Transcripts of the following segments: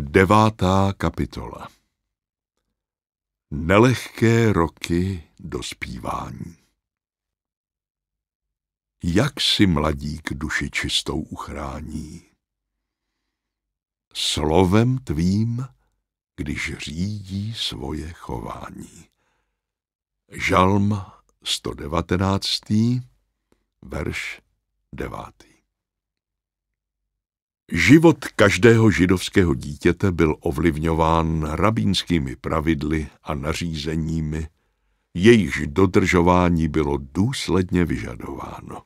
Devátá kapitola Nelehké roky dospívání Jak si mladík duši čistou uchrání? Slovem tvým, když řídí svoje chování. Žalm 119. verš 9. Život každého židovského dítěte byl ovlivňován rabínskými pravidly a nařízeními, jejichž dodržování bylo důsledně vyžadováno.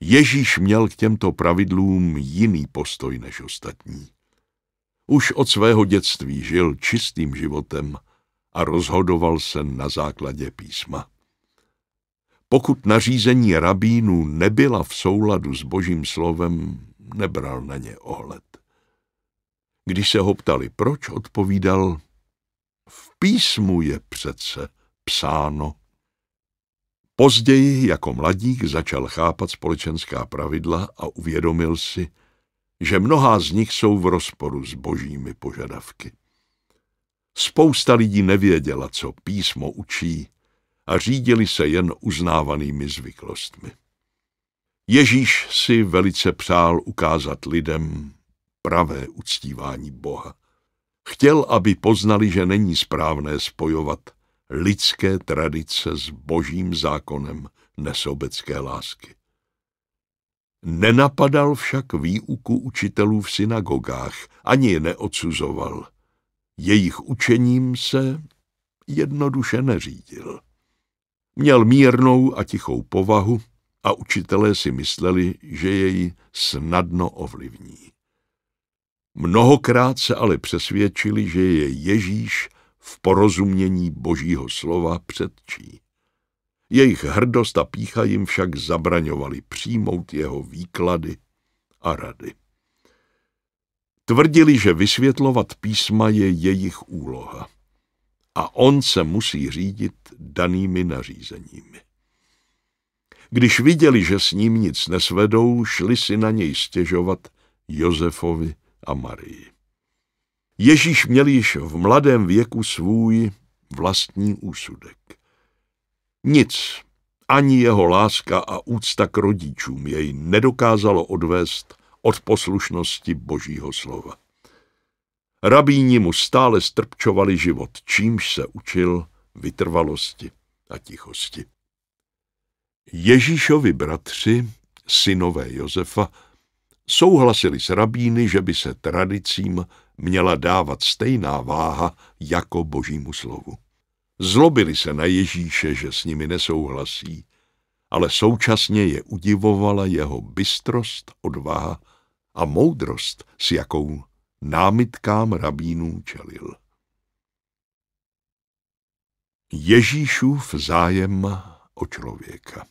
Ježíš měl k těmto pravidlům jiný postoj než ostatní. Už od svého dětství žil čistým životem a rozhodoval se na základě písma. Pokud nařízení rabínů nebyla v souladu s božím slovem, nebral na ně ohled. Když se ho ptali, proč, odpovídal, v písmu je přece psáno. Později jako mladík začal chápat společenská pravidla a uvědomil si, že mnohá z nich jsou v rozporu s božími požadavky. Spousta lidí nevěděla, co písmo učí a řídili se jen uznávanými zvyklostmi. Ježíš si velice přál ukázat lidem pravé uctívání Boha. Chtěl, aby poznali, že není správné spojovat lidské tradice s božím zákonem nesobecké lásky. Nenapadal však výuku učitelů v synagogách, ani je neodsuzoval. Jejich učením se jednoduše neřídil. Měl mírnou a tichou povahu, a učitelé si mysleli, že jej snadno ovlivní. Mnohokrát se ale přesvědčili, že je Ježíš v porozumění božího slova předčí. Jejich hrdost a pícha jim však zabraňovali přijmout jeho výklady a rady. Tvrdili, že vysvětlovat písma je jejich úloha a on se musí řídit danými nařízeními. Když viděli, že s ním nic nesvedou, šli si na něj stěžovat Josefovi a Marii. Ježíš měl již v mladém věku svůj vlastní úsudek. Nic, ani jeho láska a úcta k rodičům jej nedokázalo odvést od poslušnosti božího slova. Rabíni mu stále strpčovali život, čímž se učil vytrvalosti a tichosti. Ježíšovi bratři, synové Josefa, souhlasili s rabíny, že by se tradicím měla dávat stejná váha jako božímu slovu. Zlobili se na Ježíše, že s nimi nesouhlasí, ale současně je udivovala jeho bystrost, odvaha a moudrost, s jakou námitkám rabínů čelil. Ježíšův zájem o člověka.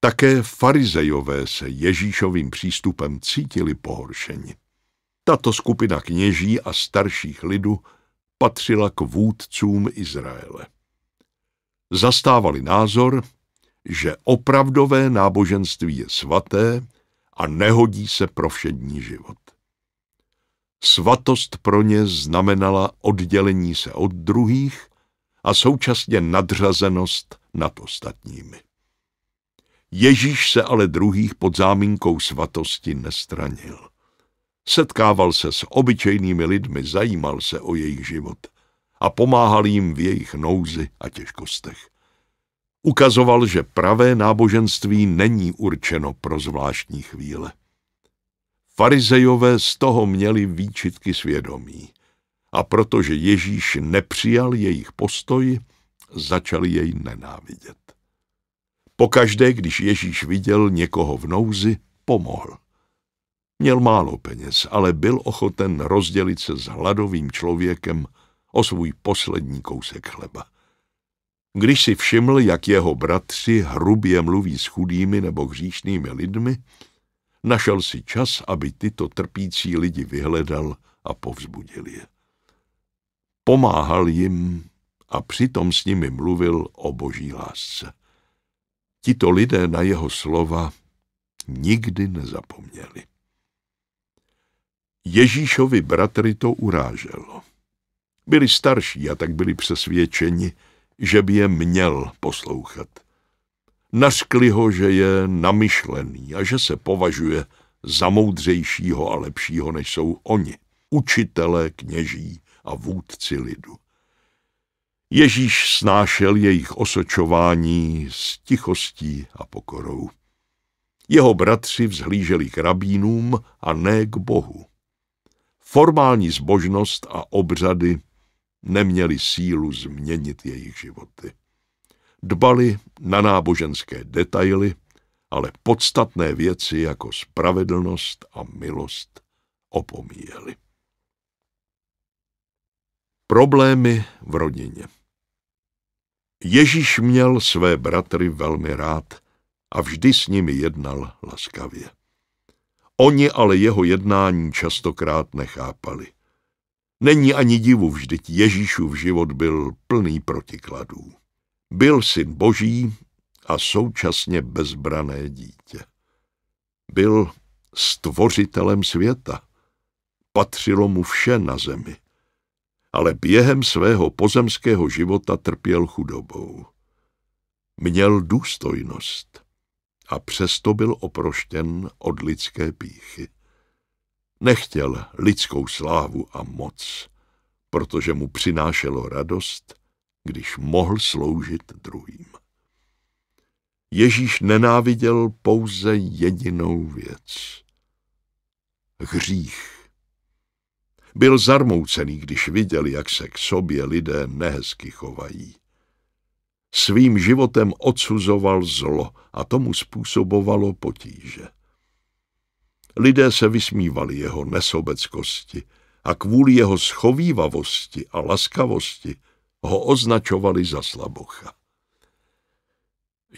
Také farizejové se Ježíšovým přístupem cítili pohoršeni. Tato skupina kněží a starších lidu patřila k vůdcům Izraele. Zastávali názor, že opravdové náboženství je svaté a nehodí se pro všední život. Svatost pro ně znamenala oddělení se od druhých a současně nadřazenost nad ostatními. Ježíš se ale druhých pod zámínkou svatosti nestranil. Setkával se s obyčejnými lidmi, zajímal se o jejich život a pomáhal jim v jejich nouzi a těžkostech. Ukazoval, že pravé náboženství není určeno pro zvláštní chvíle. Farizejové z toho měli výčitky svědomí a protože Ježíš nepřijal jejich postoj, začali jej nenávidět. Pokaždé, když Ježíš viděl někoho v nouzi, pomohl. Měl málo peněz, ale byl ochoten rozdělit se s hladovým člověkem o svůj poslední kousek chleba. Když si všiml, jak jeho bratři hrubě mluví s chudými nebo hříšnými lidmi, našel si čas, aby tyto trpící lidi vyhledal a povzbudil je. Pomáhal jim a přitom s nimi mluvil o boží lásce. Tito lidé na jeho slova nikdy nezapomněli. Ježíšovi bratry to uráželo. Byli starší a tak byli přesvědčeni, že by je měl poslouchat. Naškli ho, že je namyšlený a že se považuje za moudřejšího a lepšího, než jsou oni, Učitelé, kněží a vůdci lidu. Ježíš snášel jejich osočování s tichostí a pokorou. Jeho bratři vzhlíželi k rabínům a ne k Bohu. Formální zbožnost a obřady neměli sílu změnit jejich životy. Dbali na náboženské detaily, ale podstatné věci jako spravedlnost a milost opomíjeli. Problémy v rodině Ježíš měl své bratry velmi rád a vždy s nimi jednal laskavě. Oni ale jeho jednání častokrát nechápali. Není ani divu, vždyť Ježíšův život byl plný protikladů. Byl syn boží a současně bezbrané dítě. Byl stvořitelem světa. Patřilo mu vše na zemi ale během svého pozemského života trpěl chudobou. Měl důstojnost a přesto byl oproštěn od lidské píchy. Nechtěl lidskou slávu a moc, protože mu přinášelo radost, když mohl sloužit druhým. Ježíš nenáviděl pouze jedinou věc. Hřích. Byl zarmoucený, když viděl, jak se k sobě lidé nehezky chovají. Svým životem odsuzoval zlo a tomu způsobovalo potíže. Lidé se vysmívali jeho nesobeckosti a kvůli jeho schovývavosti a laskavosti ho označovali za slabocha.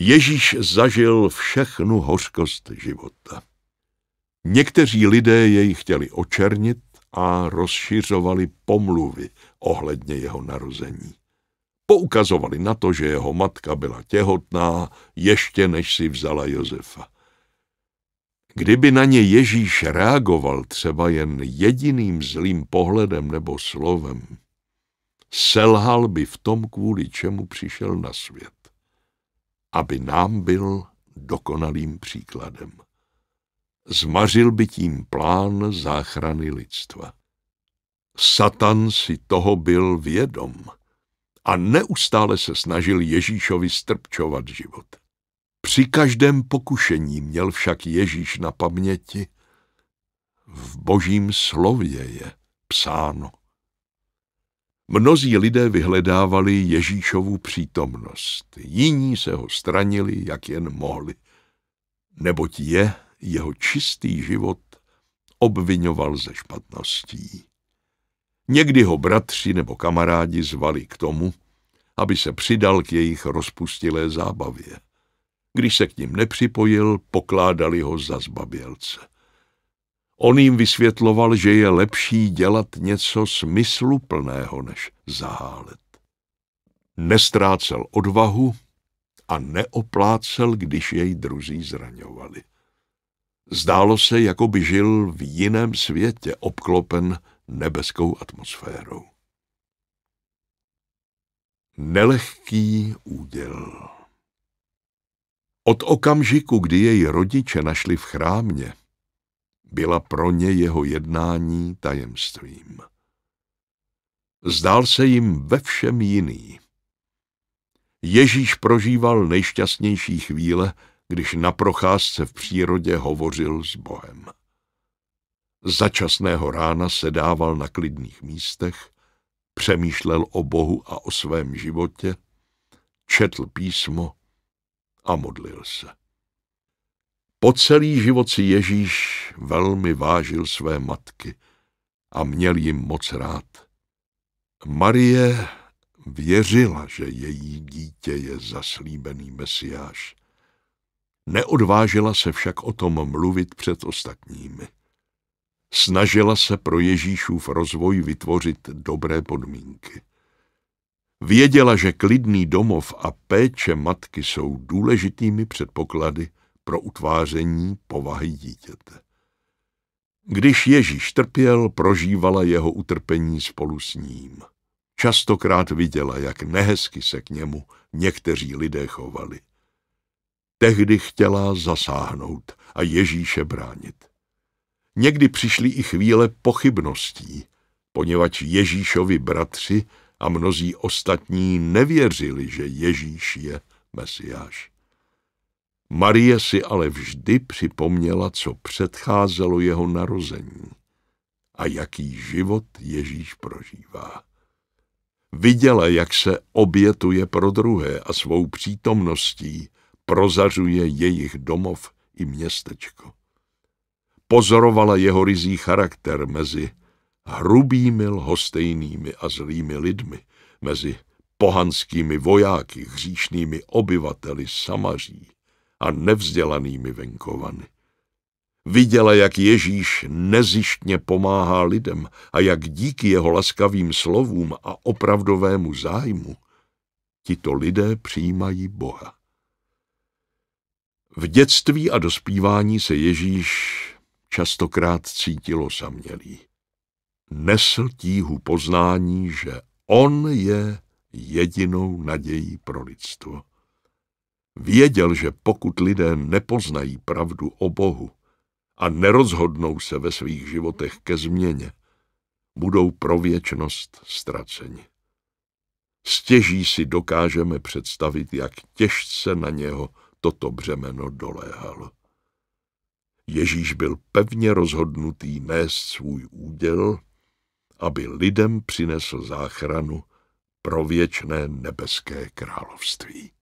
Ježíš zažil všechnu hořkost života. Někteří lidé jej chtěli očernit, a rozšiřovali pomluvy ohledně jeho narození. Poukazovali na to, že jeho matka byla těhotná, ještě než si vzala Josefa. Kdyby na ně Ježíš reagoval třeba jen jediným zlým pohledem nebo slovem, selhal by v tom, kvůli čemu přišel na svět, aby nám byl dokonalým příkladem. Zmařil by tím plán záchrany lidstva. Satan si toho byl vědom a neustále se snažil Ježíšovi strpčovat život. Při každém pokušení měl však Ježíš na paměti, v božím slově je psáno. Mnozí lidé vyhledávali Ježíšovu přítomnost, jiní se ho stranili, jak jen mohli, neboť je jeho čistý život obvinoval ze špatností. Někdy ho bratři nebo kamarádi zvali k tomu, aby se přidal k jejich rozpustilé zábavě. Když se k ním nepřipojil, pokládali ho za zbabělce. On jim vysvětloval, že je lepší dělat něco smysluplného, než zahálet. Nestrácel odvahu a neoplácel, když jej druzí zraňovali. Zdálo se, jako by žil v jiném světě, obklopen nebeskou atmosférou. Nelehký úděl Od okamžiku, kdy jej rodiče našli v chrámě, byla pro ně jeho jednání tajemstvím. Zdál se jim ve všem jiný. Ježíš prožíval nejšťastnější chvíle, když na procházce v přírodě hovořil s Bohem. Začasného rána sedával na klidných místech, přemýšlel o Bohu a o svém životě, četl písmo a modlil se. Po celý život si Ježíš velmi vážil své matky a měl jim moc rád. Marie věřila, že její dítě je zaslíbený mesiáš Neodvážila se však o tom mluvit před ostatními. Snažila se pro Ježíšův rozvoj vytvořit dobré podmínky. Věděla, že klidný domov a péče matky jsou důležitými předpoklady pro utváření povahy dítěte. Když Ježíš trpěl, prožívala jeho utrpení spolu s ním. Častokrát viděla, jak nehezky se k němu někteří lidé chovali. Tehdy chtěla zasáhnout a Ježíše bránit. Někdy přišly i chvíle pochybností, poněvadž Ježíšovi bratři a mnozí ostatní nevěřili, že Ježíš je Mesiáš. Marie si ale vždy připomněla, co předcházelo jeho narození a jaký život Ježíš prožívá. Viděla, jak se obětuje pro druhé a svou přítomností prozařuje jejich domov i městečko. Pozorovala jeho rizí charakter mezi hrubými lhostejnými a zlými lidmi, mezi pohanskými vojáky, hříšnými obyvateli samaří a nevzdělanými venkovany. Viděla, jak Ježíš nezištně pomáhá lidem a jak díky jeho laskavým slovům a opravdovému zájmu tito lidé přijímají Boha. V dětství a dospívání se Ježíš častokrát cítil osamělý. Nesl tíhu poznání, že on je jedinou nadějí pro lidstvo. Věděl, že pokud lidé nepoznají pravdu o Bohu a nerozhodnou se ve svých životech ke změně, budou pro věčnost ztraceni. Stěží si dokážeme představit, jak těžce na něho toto břemeno doléhal. Ježíš byl pevně rozhodnutý nést svůj úděl, aby lidem přinesl záchranu pro věčné nebeské království.